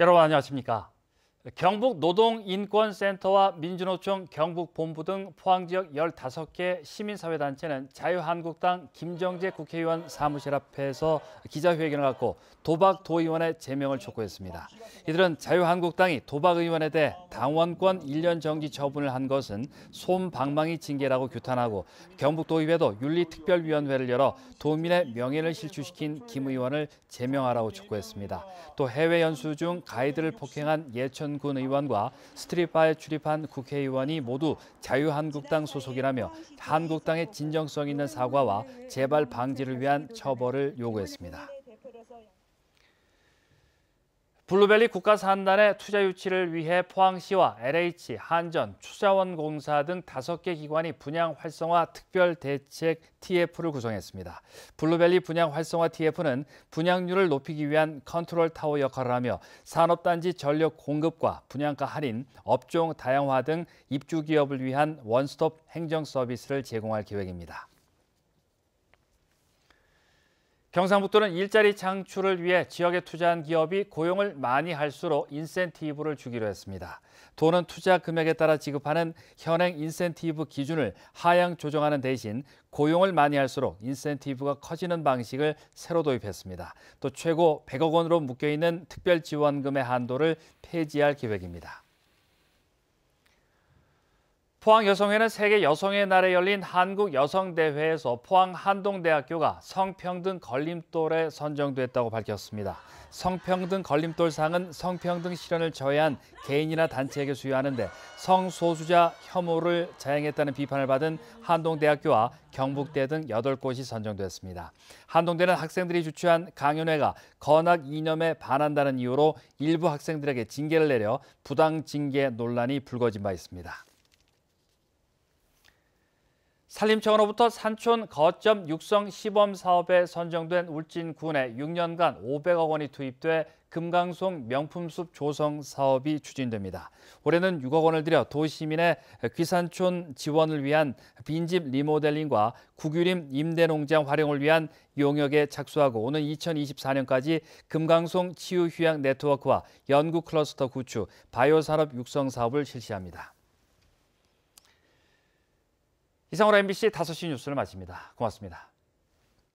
여러분 안녕하십니까? 경북 노동인권센터와 민주노총 경북본부 등 포항 지역 15개 시민사회단체는 자유한국당 김정재 국회의원 사무실 앞에서 기자회견을 갖고 도박 도의원의 제명을 촉구했습니다. 이들은 자유한국당이 도박 의원에 대해 당원권 1년 정지 처분을 한 것은 솜방망이 징계라고 규탄하고 경북도의회도 윤리특별위원회를 열어 도민의 명예를 실추시킨 김 의원을 제명하라고 촉구했습니다. 또 해외 연수 중 가이드를 폭행한 예천 출군 의원과 스트리파에 출입한 국회의원이 모두 자유한국당 소속이라며 한국당의 진정성 있는 사과와 재발 방지를 위한 처벌을 요구했습니다. 블루밸리 국가산단의 투자 유치를 위해 포항시와 LH, 한전, 투자원공사 등 다섯 개 기관이 분양 활성화 특별 대책 TF를 구성했습니다. 블루밸리 분양 활성화 TF는 분양률을 높이기 위한 컨트롤 타워 역할을 하며 산업단지 전력 공급과 분양가 할인, 업종 다양화 등 입주 기업을 위한 원스톱 행정 서비스를 제공할 계획입니다. 경상북도는 일자리 창출을 위해 지역에 투자한 기업이 고용을 많이 할수록 인센티브를 주기로 했습니다. 돈은 투자 금액에 따라 지급하는 현행 인센티브 기준을 하향 조정하는 대신 고용을 많이 할수록 인센티브가 커지는 방식을 새로 도입했습니다. 또 최고 100억 원으로 묶여있는 특별 지원금의 한도를 폐지할 계획입니다. 포항여성회는 세계 여성의 날에 열린 한국여성대회에서 포항 한동대학교가 성평등 걸림돌에 선정됐다고 밝혔습니다. 성평등 걸림돌상은 성평등 실현을 저해한 개인이나 단체에게 수여하는데 성소수자 혐오를 자행했다는 비판을 받은 한동대학교와 경북대 등 여덟 곳이 선정됐습니다. 한동대는 학생들이 주최한 강연회가 건학 이념에 반한다는 이유로 일부 학생들에게 징계를 내려 부당 징계 논란이 불거진 바 있습니다. 산림청으로부터 산촌 거점 육성 시범 사업에 선정된 울진군에 6년간 500억 원이 투입돼 금강송 명품숲 조성 사업이 추진됩니다. 올해는 6억 원을 들여 도시민의 귀산촌 지원을 위한 빈집 리모델링과 국유림 임대농장 활용을 위한 용역에 착수하고 오는 2024년까지 금강송 치유휴양 네트워크와 연구 클러스터 구축, 바이오산업 육성 사업을 실시합니다. 이상으로 MBC 5시 뉴스를 마칩니다. 고맙습니다.